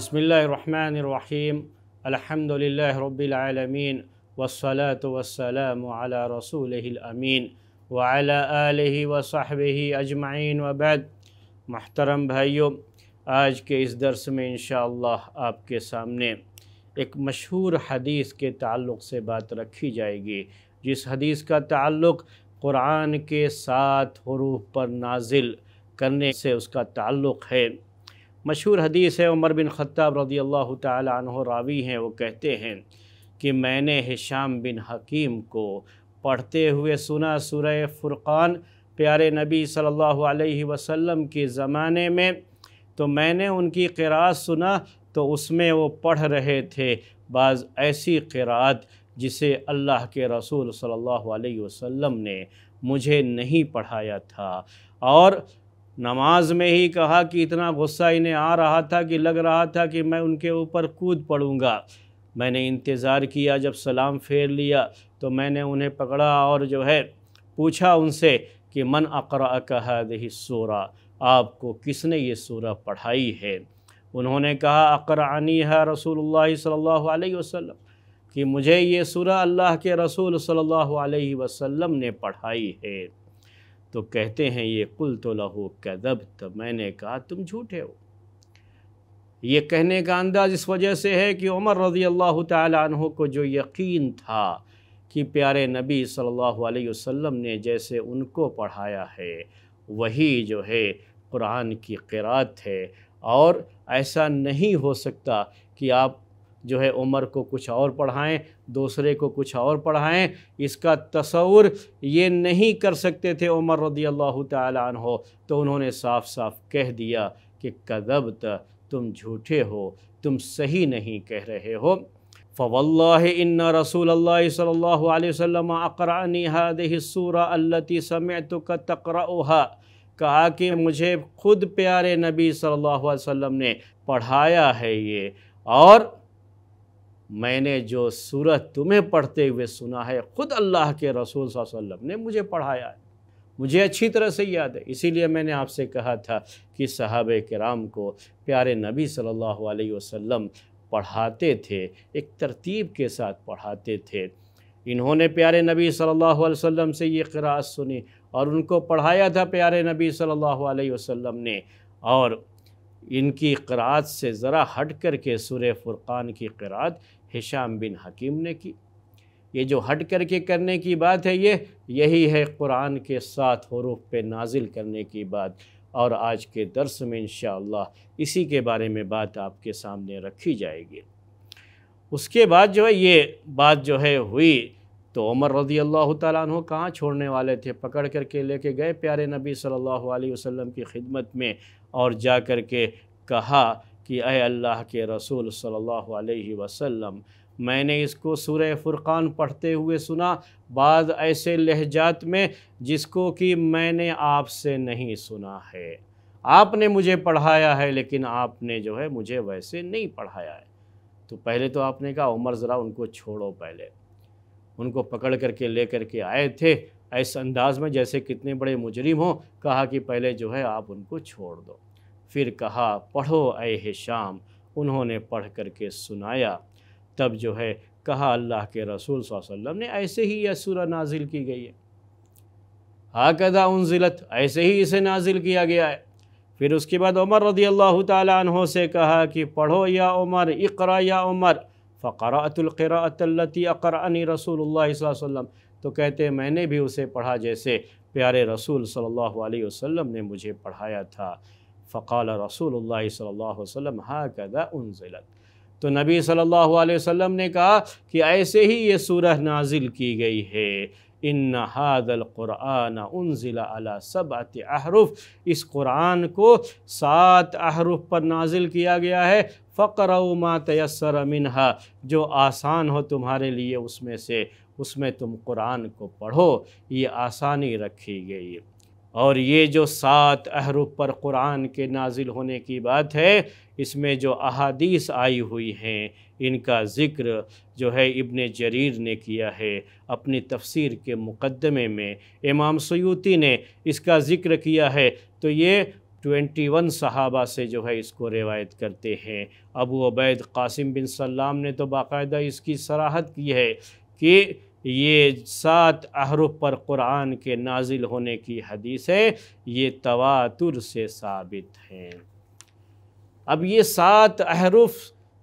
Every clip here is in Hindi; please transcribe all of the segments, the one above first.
बसमीम अलहमदिल्ल रबालमीन वसलात वसलम अला रसूल अमीन वाल वसाहब अजमाइन वबैद महतरम भाइयों आज के इस दरस में इन आपके सामने एक मशहूर हदीस के तल्ल से बात रखी जाएगी जिस हदीस का ताल्लुक़ क़ुरान के साथ हरूफ पर नाजिल करने से उसका ताल्लुक़ है मशहूर हदीस है उमर बिन ख़त्ताब रदी अल्लाह तह रावी हैं वो कहते हैं कि मैंने हिशाम बिन हकीम को पढ़ते हुए सुना सुरह फुरक़ान प्यारे नबी सल्लल्लाहु अलैहि वसल्लम के ज़माने में तो मैंने उनकी क़रात सुना तो उसमें वो पढ़ रहे थे बाज़ ऐसी किरात जिसे अल्लाह के रसूल सल्लल्लाहु अलैहि वसल्लम ने मुझे नहीं पढ़ाया था और नमाज में ही कहा कि इतना गुस्सा इन्हें आ रहा था कि लग रहा था कि मैं उनके ऊपर कूद पड़ूँगा मैंने इंतज़ार किया जब सलाम फेर लिया तो मैंने उन्हें पकड़ा और जो है पूछा उनसे कि मन अकरा कहा दही सोरा आपको किसने ये सूरा पढ़ाई है उन्होंने कहा अकरानी है रसूल सल्ला वसम कि मुझे ये सूरा अल्लाह के रसूल सल्ला वसलम ने पढ़ाई है तो कहते हैं ये कुल तो लहो कदब तो मैंने कहा तुम झूठे हो ये कहने का अंदाज़ इस वजह से है कि उमर रज़ी अल्लाह तहों को जो यकीन था कि प्यारे नबी सल्लल्लाहु अलैहि वसल्लम ने जैसे उनको पढ़ाया है वही जो है कुरान की क़रात है और ऐसा नहीं हो सकता कि आप जो है उमर को कुछ और पढ़ाएं दूसरे को कुछ और पढ़ाएं इसका तस्वुर ये नहीं कर सकते थे उमर रदी अल्लाह तन हो तो उन्होंने साफ साफ कह दिया कि कदब तुम झूठे हो तुम सही नहीं कह रहे हो फ़वल्ला रसूल सल्ला वसम अकरानी हदसूरा समय तो का तकरा कहा कि मुझे खुद प्यारे नबी सल्लल्लाहु अलैहि वसल्लम ने पढ़ाया है ये और मैंने जो सूरत तुम्हें पढ़ते हुए सुना है ख़ुद अल्लाह के रसूल वसल्लम ने मुझे पढ़ाया है मुझे अच्छी तरह से याद है इसीलिए मैंने आपसे कहा था कि साहब कराम को प्यारे नबी सल्लल्लाहु अलैहि वसल्लम पढ़ाते थे एक तरतीब के साथ पढ़ाते थे इन्होंने प्यारे नबी सल्लल्लाहु अलैहि वसल्लम से ये क़रात सुनी और उनको पढ़ाया था प्यारे नबी सल्लल्लाहु अलैहि वसल्लम ने और इनकी क़रात से ज़रा हट कर के सुर फुरक़ान की क़रात हिशाम बिन हकीम ने की ये जो हट कर के करने की बात है ये यही है कुरान के साथ हरूफ पे नाजिल करने की बात और आज के दर्स में इन इसी के बारे में बात आपके सामने रखी जाएगी उसके बाद जो है ये बात जो है हुई तो उमर रजी अल्लाह तु कहाँ छोड़ने वाले थे पकड़ कर के लेके गए प्यारे नबी सल्लल्लाहु अलैहि वसल्लम की खिदमत में और जा कर के कहा कि अय अल्लाह के रसूल सल्लल्लाहु अलैहि वसल्लम मैंने इसको सुर फुरक़ान पढ़ते हुए सुना बाद ऐसे लहजात में जिसको कि मैंने आपसे नहीं सुना है आपने मुझे पढ़ाया है लेकिन आपने जो है मुझे वैसे नहीं पढ़ाया है तो पहले तो आपने कहा उमर ज़रा उनको छोड़ो पहले उनको पकड़ करके ले करके आए थे ऐसे अंदाज में जैसे कितने बड़े मुजरिम हों कहा कि पहले जो है आप उनको छोड़ दो फिर कहा पढ़ो ऐ है शाम उन्होंने पढ़ कर के सुनाया तब जो है कहा अल्लाह के रसूल वसल्लम ने ऐसे ही यह सूरा नाजिल की गई है हाकदा उनजिलत ऐसे ही इसे नाजिल किया गया है फिर उसके बाद उमर रदी अल्लाह तहों से कहा कि पढ़ो या उमर इकरा या उमर फ़क़रातुल्क़रातल्लती अकरानी रसूल वसम तो कहते मैंने भी उसे पढ़ा जैसे प्यारे रसूल सल्लल्लाहु अलैहि वसल्लम ने मुझे पढ़ाया था फ़क़ाल रसूल सल्ला हा कदा उनजिलत तो नबी सल्लल्लाहु अलैहि वसल्लम ने कहा कि ऐसे ही ये सूरह नाजिल की गई है इन हादल क़ुरान उनजिला अला सबात अहरूफ इस कुरान को सात अहरूफ पर नाजिल किया गया है फ़कर उमा तयसर मिनहा जो आसान हो तुम्हारे लिए उसमें से उसमें तुम कुरान को पढ़ो ये आसानी रखी गई और ये जो सात अहरुफ पर कुरान के नाजिल होने की बात है इसमें जो अहादीस आई हुई हैं इनका ज़िक्र जो है इब्न जरीर ने किया है अपनी तफसीर के मुकदमे में इमाम सयूती ने इसका ज़िक्र किया है तो ये ट्वेंटी वन सहाबा से जो है इसको रिवायत करते हैं अबू उबैद कासिम बिन सलाम ने तो बाकायदा इसकी सराहत की है कि ये सात अहरुफ पर कुरान के नाजिल होने की हदीसें ये तवातुर से साबित हैं अब ये सात अहरुफ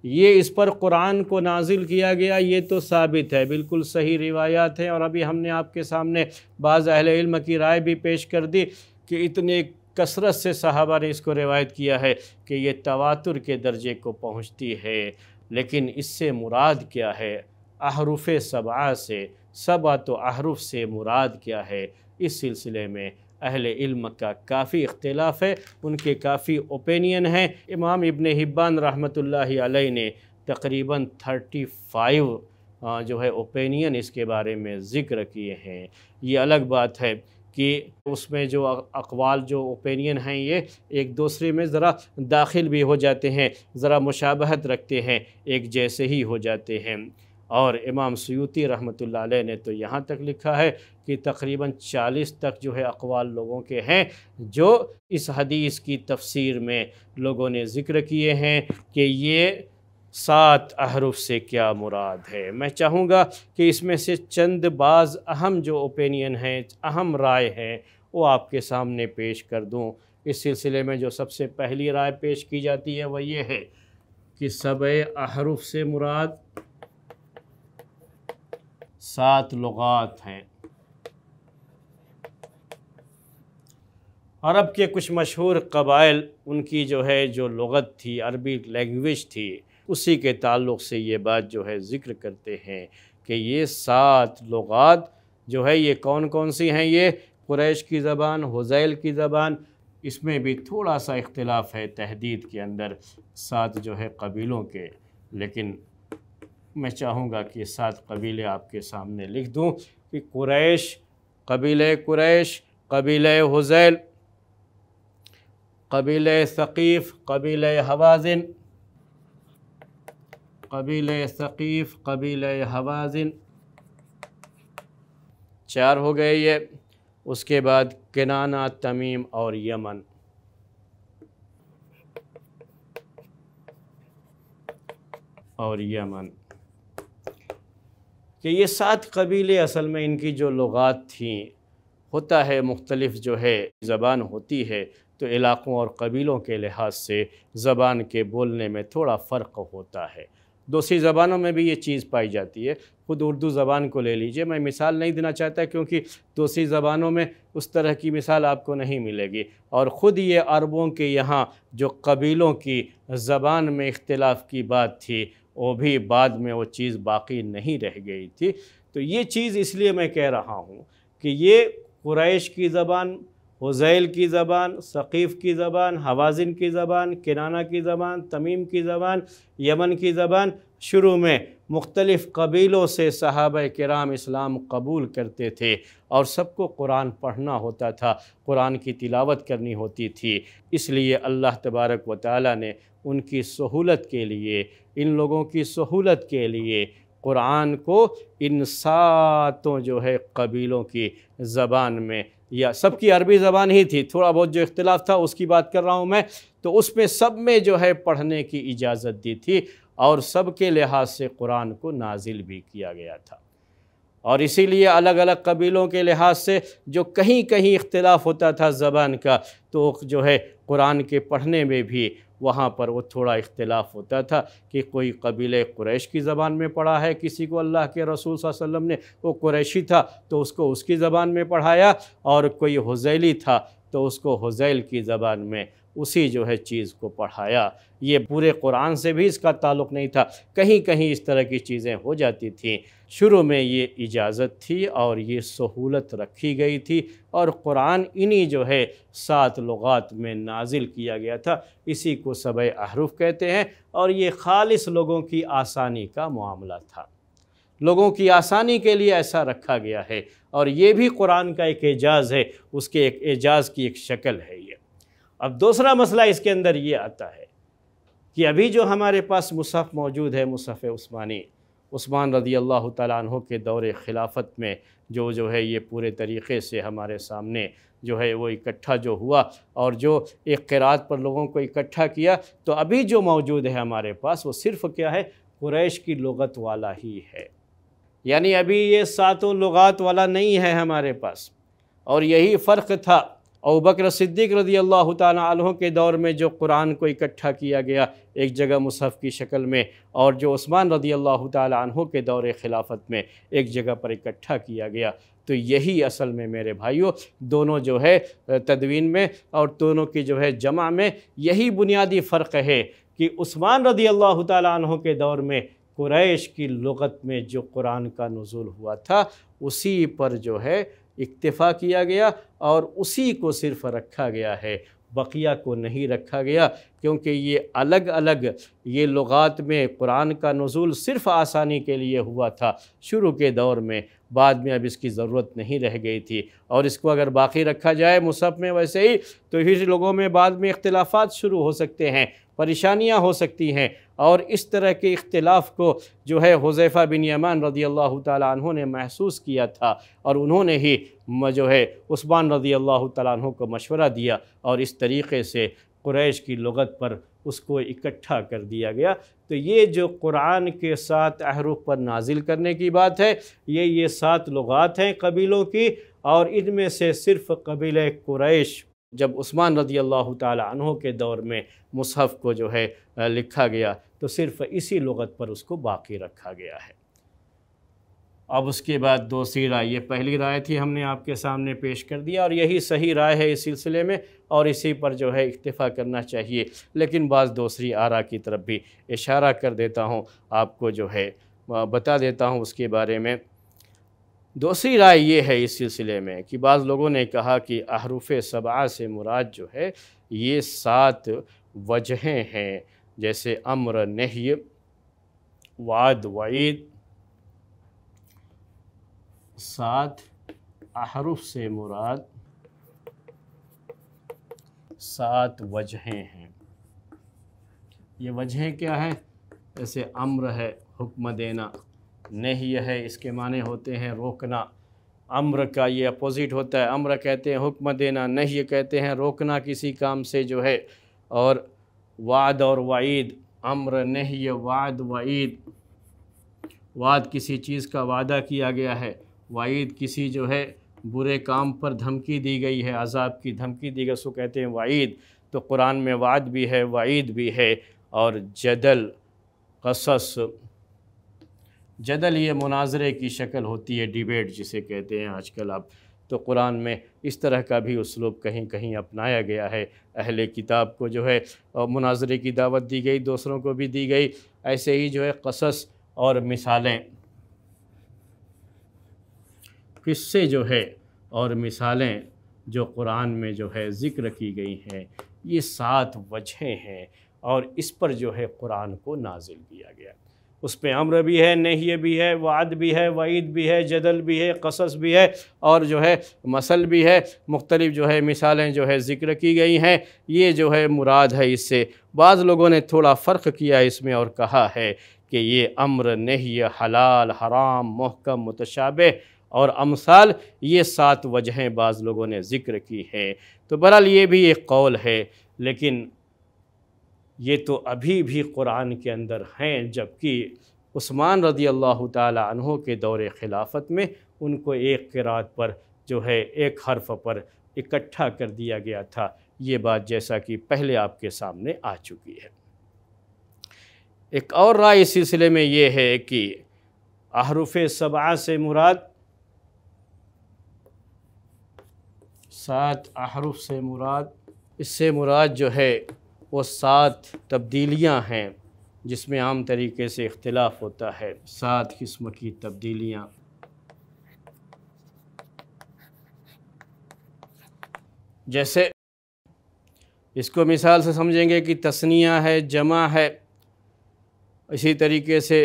ये इस पर कुरान को नाजिल किया गया ये तो साबित है बिल्कुल सही रिवायात हैं और अभी हमने आपके सामने बाज़ अहल इल्म की राय भी पेश कर दी कि इतने कसरत से साहबा ने इसको रिवायत किया है कि ये तवातुर के दर्जे को पहुँचती है लेकिन इससे मुराद क्या है हरूफ सबा से सबा तो हरूफ से मुराद क्या है इस सिलसिले में अहल इल्म का काफ़ी इख्तलाफ है उनके काफ़ी ओपिनियन हैं इमाम इबन हिब्बान रहमत अलैह ने तकरीबन थर्टी फाइव जो है ओपिनियन इसके बारे में ज़िक्र किए हैं ये अलग बात है कि उसमें जो अकवाल जो ओपिनियन हैं ये एक दूसरे में ज़रा दाखिल भी हो जाते हैं ज़रा मुशाबहत रखते हैं एक जैसे ही हो जाते हैं और इमाम सयूती रहमत ने तो यहाँ तक लिखा है कि तकरीबन 40 तक जो है अकवाल लोगों के हैं जो इस हदीस की तफसीर में लोगों ने ज़िक्र किए हैं कि ये सात अहरूफ से क्या मुराद है मैं चाहूँगा कि इसमें से चंद बाज़ अहम जो ओपिनियन हैं अहम राय हैं वो आपके सामने पेश कर दूँ इस सिलसिले में जो सबसे पहली राय पेश की जाती है वह ये है कि सब अहरफ से मुराद सात लगात हैं अरब के कुछ मशहूर कबाइल उनकी जो है जो लगत थी अरबी लैंग्वेज थी उसी के ताल्लुक़ से ये बात जो है ज़िक्र करते हैं कि ये सात लगात जो है ये कौन कौन सी हैं ये कुरैश की ज़बान हुज़ैल की ज़बान इसमें भी थोड़ा सा इख्तलाफ है तहदीद के अंदर सात जो है कबीलों के लेकिन मैं चाहूँगा कि सात कबीले आपके सामने लिख दूँ कि कुरैश कबीले कुरैश कबीले हुजैल कबीले सकीफ़ कबीले हवाजिन कबीले सकीफ़ कबीले हवाजिन चार हो गए ये उसके बाद किनाना तमीम और यमन और यमन कि ये सात कबीले असल में इनकी जो लगात थी होता है मुख्तलफ़ जो है ज़बान होती है तो इलाक़ों और कबीलों के लिहाज से ज़बान के बोलने में थोड़ा फ़र्क होता है दूसरी ज़बानों में भी ये चीज़ पाई जाती है ख़ुद उर्दू ज़बान को ले लीजिए मैं मिसाल नहीं देना चाहता क्योंकि दूसरी ज़बानों में उस तरह की मिसाल आपको नहीं मिलेगी और ख़ुद ये अरबों के यहाँ जो कबीलों की ज़बान में इख्तलाफ की बात थी वो भी बाद में वो चीज़ बाकी नहीं रह गई थी तो ये चीज़ इसलिए मैं कह रहा हूँ कि ये कुरैश की ज़बान हुज़ैल की ज़बान सकीफ़ की ज़बान हवाजिन की ज़बान किराना की ज़बान तमीम की ज़बान यमन की ज़बान शुरू में मुख्तलिफ़ कबीलों से सहाब कराम इस्लाम कबूल करते थे और सबको कुरान पढ़ना होता था कुरान की तिलावत करनी होती थी इसलिए अल्लाह तबारक व ताली ने उनकी सहूलत के लिए इन लोगों की सहूलत के लिए कुरान को इन सातों जो है कबीलों की ज़बान में या सबकी अरबी ज़बान ही थी थोड़ा बहुत जो इख्तलाफ था उसकी बात कर रहा हूँ मैं तो उसमें सब में जो है पढ़ने की इजाज़त दी थी और सब के लिहाज से कुरान को नाजिल भी किया गया था और इसीलिए अलग अलग कबीलों के लिहाज से जो कहीं कहीं इख्तलाफ होता था ज़बान का तो जो है कुरान के पढ़ने में भी वहाँ पर वो थोड़ा इख्तलाफ होता था कि कोई कबीले कुरैश की ज़बान में पढ़ा है किसी को अल्लाह के रसूल वसम ने वो कुरैशी था तो उसको उसकी ज़बान में पढ़ाया और कोई हुजैली था तो उसको हुजैल की ज़बान में उसी जो है चीज़ को पढ़ाया ये पूरे कुरान से भी इसका ताल्लुक़ नहीं था कहीं कहीं इस तरह की चीज़ें हो जाती थी शुरू में ये इजाज़त थी और ये सहूलत रखी गई थी और कुरान इन्हीं जो है सात लुगात में नाजिल किया गया था इसी को सब अहरूफ कहते हैं और ये खालिस लोगों की आसानी का मामला था लोगों की आसानी के लिए ऐसा रखा गया है और ये भी कुरान का एक एजाज़ है उसके एक एजाज़ की एक शक्ल है ये अब दूसरा मसला इसके अंदर ये आता है कि अभी जो हमारे पास मुसफ़ मौजूद है मुसफ़ उस्मानी उस्मान रदी अल्लाह तु के दौर खिलाफत में जो जो है ये पूरे तरीक़े से हमारे सामने जो है वो इकट्ठा जो हुआ और जो एक किरात पर लोगों को इकट्ठा किया तो अभी जो मौजूद है हमारे पास वो सिर्फ़ क्या है कुरैश की लगत वाला ही है यानी अभी ये सातों लगात वाला नहीं है हमारे पास और यही फ़र्क था और बकर सिद्दीक रजी अल्लाह तहों के दौर में जो कुरान को इकट्ठा किया गया एक जगह मुसहफ़ की शक्ल में और जो उस्मान रदी अल्लाह तहों के दौर खिलाफत में एक जगह पर इकट्ठा किया गया तो यही असल में मेरे भाइयों दोनों जो है तदवीन में और दोनों की जो है जमा में यही बुनियादी फ़र्क है कि उस्मान रदी अल्लाह तहों के दौर में कुरैश की लगत में जो कुरान का नज़ुल हुआ था उसी पर जो है इक्तफ़ा किया गया और उसी को सिर्फ रखा गया है बकिया को नहीं रखा गया क्योंकि ये अलग अलग ये लगात में कुरान का नज़ुल सिर्फ़ आसानी के लिए हुआ था शुरू के दौर में बाद में अब इसकी ज़रूरत नहीं रह गई थी और इसको अगर बाकी रखा जाए मुसफ़ में वैसे ही तो फिर लोगों में बाद में इख्तलाफात शुरू हो सकते हैं परेशानियाँ हो सकती हैं और इस तरह के इख्तलाफ को जो है हुजैफ़ा बिन यमान रदी अल्लाह तु ने महसूस किया था और उन्होंने ही जो है उस्मान रदी अल्लाह तु को मशवरा दिया और इस तरीक़े से कुरैश की लगत पर उसको इकट्ठा कर दिया गया तो ये जो कुरान के सात अहरुख पर नाजिल करने की बात है ये ये सात लगात हैं कबीलों की और इनमें से सिर्फ़ कबील कुरैश जब उस्मान रदी अल्लाह तहों के दौर में मुसहफ़ को जो है लिखा गया तो सिर्फ़ इसी लगत पर उसको बाकी रखा गया है अब उसके बाद दूसरी राय ये पहली राय थी हमने आपके सामने पेश कर दिया और यही सही राय है इस सिलसिले में और इसी पर जो है इक्तफ़ा करना चाहिए लेकिन बाज़ दूसरी आरा की तरफ भी इशारा कर देता हूँ आपको जो है बता देता हूँ उसके बारे में दूसरी राय ये है इस सिलसिले में कि बाज़ लोगों ने कहा कि अहरूफ सबा से मुराद जो है ये सात वजहें हैं जैसे अम्र नह्य वाद वईद सात अहरुफ से मुराद सात वजहें हैं ये वजहें क्या हैं जैसे अम्र है हुक्म देना नहीं है इसके माने होते हैं रोकना अम्र का ये अपोज़िट होता है अम्र कहते हैं हुक्म देना नहीं कहते हैं रोकना किसी काम से जो है और वाद और वाइद अम्र नहीं वाद वाइद वाद किसी चीज़ का वादा किया गया है वाइद किसी जो है बुरे काम पर धमकी दी गई है अजाब की धमकी दी गई उसको कहते हैं वाइद तो कुरान में वाद भी है वाइद भी है और जदल कसस जदल ये मुनाजरे की शक्ल होती है डिबेट जिसे कहते हैं आजकल आप तो कुरान में इस तरह का भी उसलूब कहीं कहीं अपनाया गया है अहले किताब को जो है मुनाजरे की दावत दी गई दूसरों को भी दी गई ऐसे ही जो है कसस और मिसालें किस्से जो है और मिसालें जो कुरान में जो है ज़िक्र की गई हैं ये सात वजहें हैं और इस पर जो है कुरान को नाजिल किया गया उस पर अम्र भी है नहीं भी है वाद भी है वईद भी है जदल भी है कसस भी है और जो है मसल भी है मुख्तलिफ़ जो है मिसालें जो है ज़िक्र की गई हैं ये जो है मुराद है इससे बाज़ लोगों ने थोड़ा फ़र्क किया इसमें और कहा है कि ये अम्र नहीं हलाल हराम महकम मुतशाबे और अमसाल ये सात वजहें बाज़ लोगों ने ज़िक्र की है तो बहरहाल ये भी एक कौल है लेकिन ये तो अभी भी कुरान के अंदर हैं जबकि उस्मान रदी अल्लाह तहों के दौर खिलाफत में उनको एक किरात पर जो है एक हर्फ पर इकट्ठा कर दिया गया था ये बात जैसा कि पहले आपके सामने आ चुकी है एक और राय इस सिलसिले में ये है कि अहरूफ सबा से मुराद सात अहरूफ से मुराद इससे मुराद जो है वो सात तब्दीलियां हैं जिसमें आम तरीके से इख्तलाफ होता है सात किस्म की तब्दीलियां जैसे इसको मिसाल से समझेंगे कि तस्निया है जमा है इसी तरीके से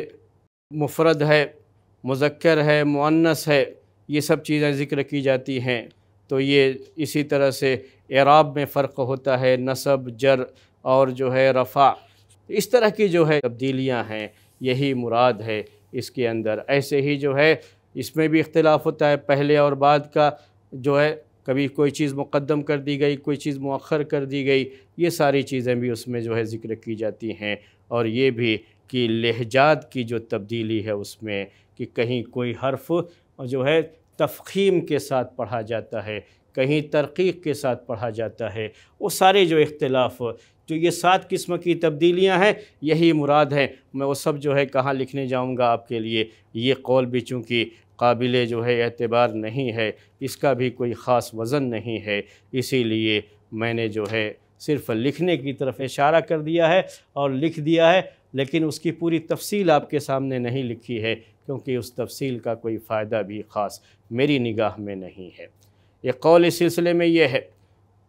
मुफरद है मुजक्र है मुअन्नस है ये सब चीज़ें ज़िक्र की जाती हैं तो ये इसी तरह से एराब में फ़र्क होता है नसब जर और जो है रफ़ा इस तरह की जो है तब्दीलियाँ हैं यही मुराद है इसके अंदर ऐसे ही जो है इसमें भी इख्तलाफ होता है पहले और बाद का जो है कभी कोई चीज़ मुक़दम कर दी गई कोई चीज़ मौखर कर दी गई ये सारी चीज़ें भी उसमें जो है ज़िक्र की जाती हैं और ये भी कि लहजात की जो तब्दीली है उसमें कि कहीं कोई हर्फ जो है तफ़ीम के साथ पढ़ा जाता है कहीं तरक़ीक के साथ पढ़ा जाता है वो सारे जो इख्तलाफ जो ये सात किस्म की तब्दीलियां हैं यही मुराद हैं मैं वो सब जो है कहाँ लिखने जाऊँगा आपके लिए ये कौल भी चूँकि काबिल जो है एतबार नहीं है इसका भी कोई ख़ास वज़न नहीं है इसीलिए मैंने जो है सिर्फ़ लिखने की तरफ इशारा कर दिया है और लिख दिया है लेकिन उसकी पूरी तफसील आपके सामने नहीं लिखी है क्योंकि उस तफसील का कोई फ़ायदा भी ख़ास मेरी निगाह में नहीं है ये कौल इस सिलसिले में ये है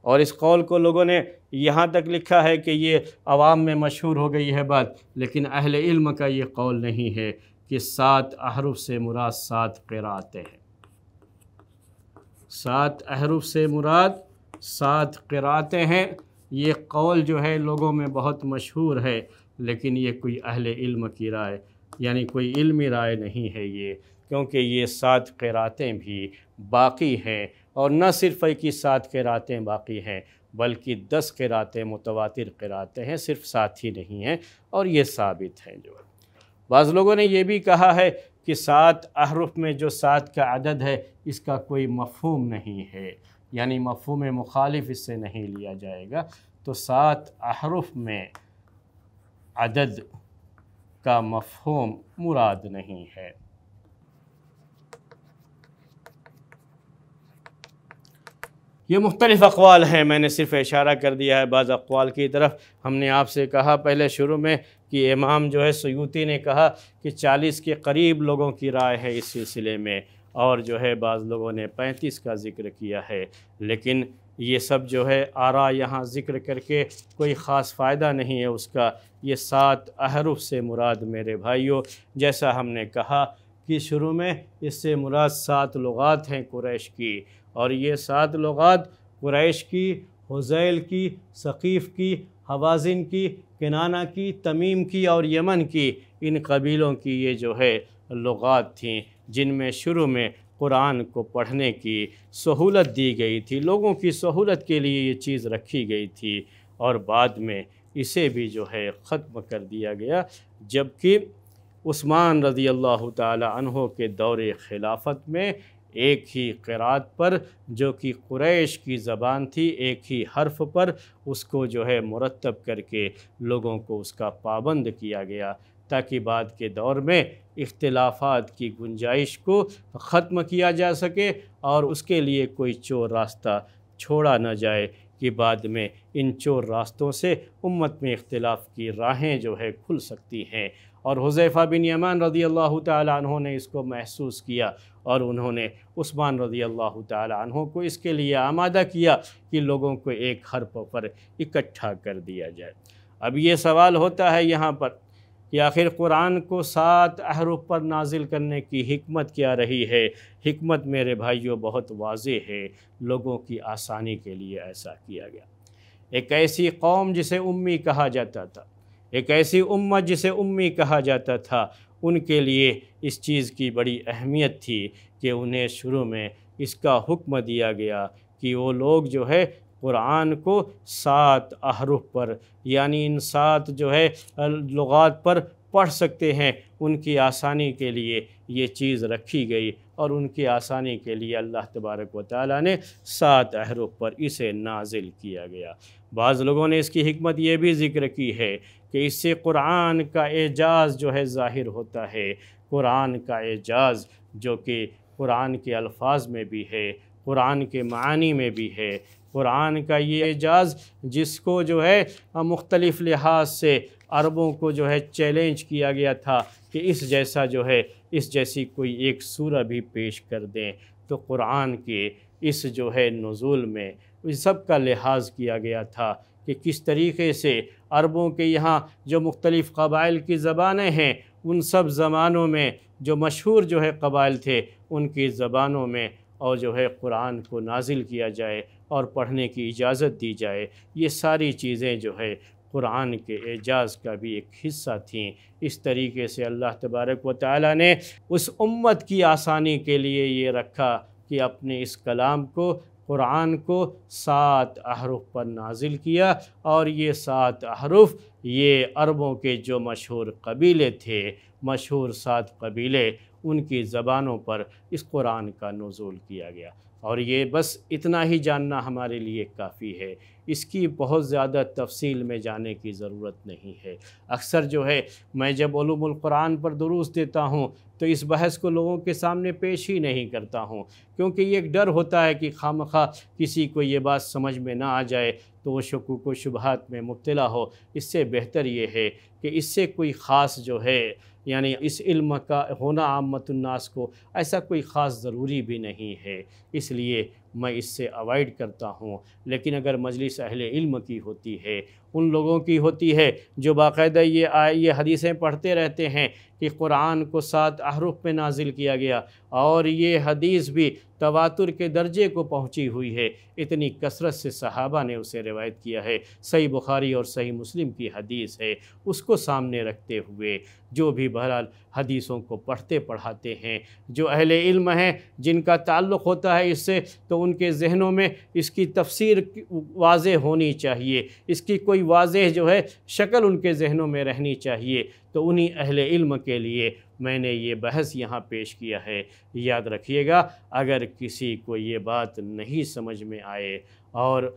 और इस कौल को लोगों ने यहाँ तक लिखा है कि ये आवाम में मशहूर हो गई है बात लेकिन अहल इल्म का ये कौल नहीं है कि सात अहरुफ से मुराद सात क़रातें हैं सात अहरुफ से मुराद सात क़रातें हैं ये कौल जो है लोगों में बहुत मशहूर है लेकिन ये कोई अहल इल्म की राय यानी कोई इल्मी राय नहीं है ये क्योंकि ये सात करातें भी बाकी हैं और न सिर्फ एक ही सात करातें बाकी हैं बल्कि दस करातें मुतवातिर करातें हैं सिर्फ सात ही नहीं हैं और ये साबित हैं जो बाज़ लोगों ने यह भी कहा है कि सात अहरुफ में जो सात का अदद है इसका कोई मफहम नहीं है यानी मफहूम मुखालिफ इससे नहीं लिया जाएगा तो सात अहरफ में अदद का मफहम मुराद नहीं है ये मुख्तलिफ़ अकवाल हैं मैंने सिर्फ इशारा कर दिया है बाज़ अकवाल की तरफ हमने आपसे कहा पहले शुरू में कि इमाम जो है सयूती ने कहा कि चालीस के करीब लोगों की राय है इस सिलसिले में और जो है बाज़ लोगों ने पैंतीस का ज़िक्र किया है लेकिन ये सब जो है आरा यहाँ ज़िक्र करके कोई ख़ास फ़ायदा नहीं है उसका ये सात अहरुफ से मुराद मेरे भाइयों जैसा हमने कहा कि शुरू में इससे मुराद सात लुगात हैं कुरैश की और ये सात लुगात कुरैश की हुज़ैल की सकीफ़ की हवाजिन की किनाना की तमीम की और यमन की इन कबीलों की ये जो है लुगात थी जिनमें शुरू में कुरान को पढ़ने की सहूलत दी गई थी लोगों की सहूलत के लिए ये चीज़ रखी गई थी और बाद में इसे भी जो है ख़त्म कर दिया गया जबकि उस्मान रज़ी अल्लाह तहों के दौर खिलाफत में एक ही क़रात पर जो कि कुरैश की ज़बान थी एक ही हर्फ पर उसको जो है मुरतब करके लोगों को उसका पाबंद किया गया ताकि बाद के दौर में इख्तलाफात की गुंजाइश को ख़त्म किया जा सके और उसके लिए कोई चोर रास्ता छोड़ा ना जाए कि बाद में इन चोर रास्तों से उम्मत में इख्तलाफ की राहें जो है खुल सकती हैं और हुज़ैफ़ा बिन यमान रजी अल्लाह तहों ने इसको महसूस किया और उन्होंने उस्मान रजी अल्लाह तहों को इसके लिए आमादा किया कि लोगों को एक हर पर इकट्ठा कर दिया जाए अब ये सवाल होता है यहाँ पर कि आखिर कुरान को सात अहरुप पर नाजिल करने की हमत क्या रही है हमत मेरे भाइयों बहुत वाज है लोगों की आसानी के लिए ऐसा किया गया एक ऐसी कौम जिसे उम्मी कहा जाता था एक ऐसी उम्मत जिसे उम्मी कहा जाता था उनके लिए इस चीज़ की बड़ी अहमियत थी कि उन्हें शुरू में इसका हुक्म दिया गया कि वो लोग जो है क़ुरान को सात अहरुफ पर यानी इन सात जो है लगात पर पढ़ सकते हैं उनकी आसानी के लिए ये चीज़ रखी गई और उनकी आसानी के लिए अल्लाह तबारक व ताली ने सात अहरुफ पर इसे नाजिल किया गया बाज़ लोगों ने इसकी हमत ये भी ज़िक्र की है कि इससे कुरान का एजाज़ जो है ज़ाहिर होता है कुरान का एजाज़ जो कि कुरान के अल्फाज में भी है कुरान के मानी में भी है कुरान का ये एजाज़ जिसको जो है मुख्तलिफ़ लिहाज से अरबों को जो है चैलेंज किया गया था कि इस जैसा जो है इस जैसी कोई एक सूरह भी पेश कर दें तो कुरान के इस जो है नज़ुल में इस सब का लिहाज किया गया था कि किस तरीके से अरबों के यहाँ जो मुख्तलिफ़ कबाइल की ज़बानें हैं उन सब ज़बानों में जो मशहूर जो है कबाइल थे उनकी ज़बानों में और जो है कुरान को नाजिल किया जाए और पढ़ने की इजाज़त दी जाए ये सारी चीज़ें जो है कुरान के एजाज़ का भी एक हिस्सा थी इस तरीके से अल्लाह तबारक व ताली ने उस उम्मत की आसानी के लिए ये रखा कि अपने इस कलाम को कुरान को सात अहरुफ पर नाजिल किया और ये सात अहरुफ ये अरबों के जो मशहूर कबीले थे मशहूर सात कबीले उनकी ज़बानों पर इस कुरान का नज़ुल किया गया और ये बस इतना ही जानना हमारे लिए काफ़ी है इसकी बहुत ज़्यादा तफसील में जाने की ज़रूरत नहीं है अक्सर जो है मैं जब क़ुरान पर दुरुस्त देता हूँ तो इस बहस को लोगों के सामने पेश ही नहीं करता हूँ क्योंकि ये एक डर होता है कि खाम खा किसी को ये बात समझ में ना आ जाए तो वो शकूक व शुबहत में मुब्तला हो इससे बेहतर ये है कि इससे कोई ख़ास जो है यानी इस इल्म का होना आमतुलनास को ऐसा कोई ख़ास ज़रूरी भी नहीं है इसलिए मैं इससे अवॉइड करता हूँ लेकिन अगर मजलिस अहल इल्म की होती है उन लोगों की होती है जो बाकायदा ये आए ये हदीसें पढ़ते रहते हैं कि कुरान को सात अहरूफ में नाजिल किया गया और ये हदीस भी तवातुर के दर्जे को पहुंची हुई है इतनी कसरत से सहाबा ने उसे रिवायत किया है सही बुखारी और सही मुस्लिम की हदीस है उसको सामने रखते हुए जो भी बहरहाल हदीसों को पढ़ते पढ़ाते हैं जो अहल इल्म हैं जिनका ताल्लुक़ होता है इससे तो उनके जहनों में इसकी तफसीर वाज होनी चाहिए इसकी कोई बड़ी वाजह जो है शक्ल उनके जहनों में रहनी चाहिए तो उन्हीं अहल इल्म के लिए मैंने ये बहस यहाँ पेश किया है याद रखिएगा अगर किसी को ये बात नहीं समझ में आए और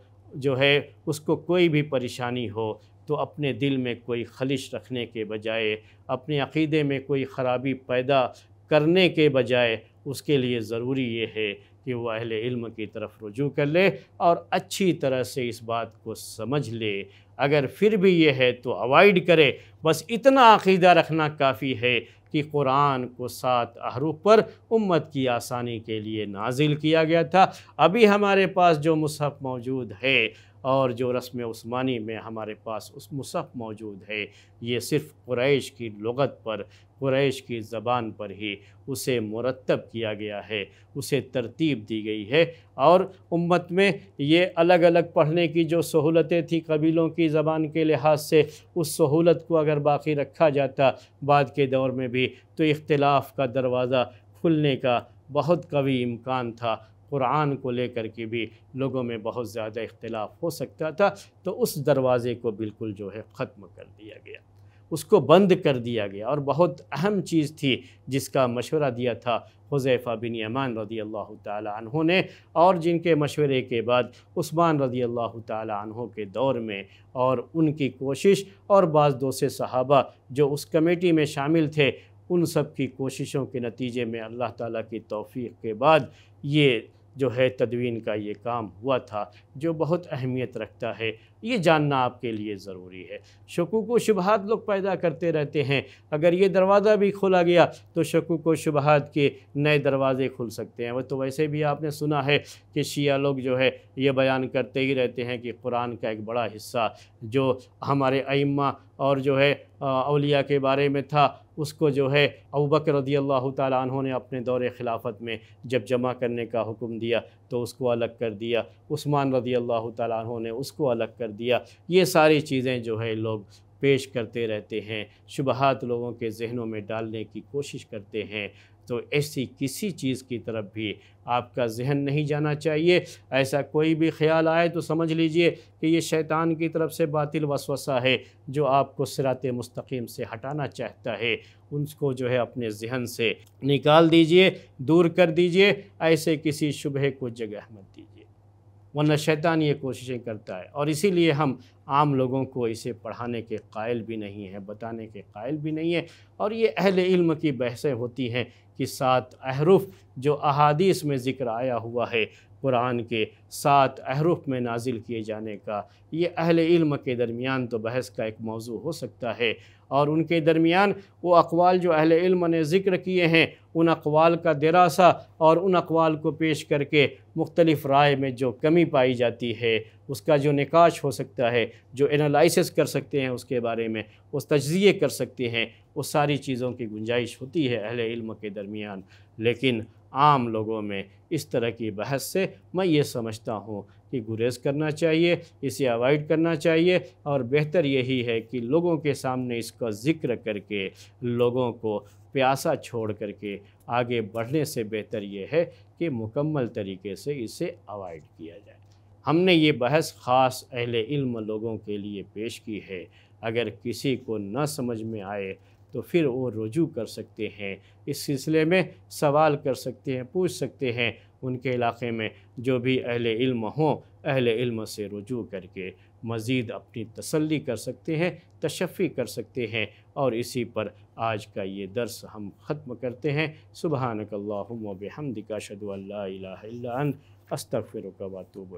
जो है उसको कोई भी परेशानी हो तो अपने दिल में कोई खलिश रखने के बजाय अपने अक़ीदे में कोई ख़राबी पैदा करने के बजाय उसके लिए ज़रूरी ये है कि वह अहल इल्म की तरफ रुजू कर ले और अच्छी तरह से इस बात को समझ ले अगर फिर भी ये है तो अवॉइड करे बस इतना अकीदा रखना काफ़ी है कि कुरान को सात हरूफ पर उम्मत की आसानी के लिए नाजिल किया गया था अभी हमारे पास जो मुसहफ़ मौजूद है और जो रस्म उस्मानी में हमारे पास उस मुसफ़ मौजूद है ये सिर्फ़ क्रैश की लगत पर क्रैश की ज़बान पर ही उसे मुरतब किया गया है उसे तरतीब दी गई है और उम्मत में ये अलग अलग पढ़ने की जो सहूलतें थी कबीलों की ज़बान के लिहाज से उस सहूलत को अगर बाकी रखा जाता बाद के दौर में भी तो इख्तलाफ का दरवाज़ा खुलने का बहुत कवि इम्कान था कुरान को लेकर के भी लोगों में बहुत ज़्यादा इख्तलाफ हो सकता था तो उस दरवाज़े को बिल्कुल जो है ख़त्म कर दिया गया उसको बंद कर दिया गया और बहुत अहम चीज़ थी जिसका मशवरा दिया था हुज़ैफ़ा बिन यमान रदी अल्लाह तहों ने और जिनके मशवरे के बाद उस्मान रदी अल्लाह तहों के दौर में और उनकी कोशिश और बाज़ दोसे सहाबा जो उस कमेटी में शामिल थे उन सब की कोशिशों के नतीजे में अल्लाह ताला की तौफीक के बाद ये जो है तदवीन का ये काम हुआ था जो बहुत अहमियत रखता है ये जानना आपके लिए ज़रूरी है शकूक व शुबहत लोग पैदा करते रहते हैं अगर ये दरवाज़ा भी खोला गया तो शकूक व शुबहत के नए दरवाज़े खुल सकते हैं वह तो वैसे भी आपने सुना है कि शिया लोग जो है ये बयान करते ही रहते हैं कि कुरान का एक बड़ा हिस्सा जो हमारे अइम्मा और जो है अलिया के बारे में था उसको जो है अबू बकर रदी अल्लाह तहों ने अपने दौर खिलाफत में जब जमा करने का हुक्म दिया तो उसको अलग कर दिया उस्मान रदी अल्लाह तहों ने उसको अलग कर दिया ये सारी चीज़ें जो है लोग पेश करते रहते हैं शुबहत लोगों के जहनों में डालने की कोशिश करते हैं तो ऐसी किसी चीज़ की तरफ भी आपका जहन नहीं जाना चाहिए ऐसा कोई भी ख्याल आए तो समझ लीजिए कि ये शैतान की तरफ से बातिल वसवसा है जो आपको सिरात मुस्तकीम से हटाना चाहता है उनको जो है अपने जहन से निकाल दीजिए दूर कर दीजिए ऐसे किसी शुबह को जगह मत दीजिए वरना शैतान ये कोशिशें करता है और इसीलिए हम आम लोगों को इसे पढ़ाने के कायल भी नहीं है बताने के कायल भी नहीं है और ये अहल इल्म की बहसें होती हैं कि सात अहरुफ जो अहादीस में ज़िक्र आया हुआ है कुरान के सात अहरुफ में नाजिल किए जाने का ये अहल इल्म के दरमियान तो बहस का एक मौजू हो सकता है और उनके दरमियान वो अकवाल जो अहले इल्म ने ज़िक्र किए हैं उन अकवाल का दरासा और उन अकवाल को पेश करके मुख्तलिफ राय में जो कमी पाई जाती है उसका जो निकाश हो सकता है जो एनालिसिस कर सकते हैं उसके बारे में उस तजिए कर सकते हैं उस सारी चीज़ों की गुंजाइश होती है अहले इल्म के दरमियान लेकिन आम लोगों में इस तरह की बहस से मैं ये समझता हूँ कि गुरेज करना चाहिए इसे अवॉइड करना चाहिए और बेहतर यही है कि लोगों के सामने इसका ज़िक्र करके लोगों को प्यासा छोड़ करके आगे बढ़ने से बेहतर ये है कि मुकम्मल तरीके से इसे अवॉइड किया जाए हमने ये बहस ख़ास अहल इल्म लोगों के लिए पेश की है अगर किसी को न समझ में आए तो फिर वो रुजू कर सकते हैं इस सिलसिले में सवाल कर सकते हैं पूछ सकते हैं उनके इलाके में जो भी अहल इल्म हों अहल इल्म से रजू करके मज़ीद अपनी तसल्ली कर सकते हैं तशफ़ी कर सकते हैं और इसी पर आज का ये दर्स हम ख़त्म करते हैं सुबह नकल्ला हमदिका शदल अस्तफ़िर वतूब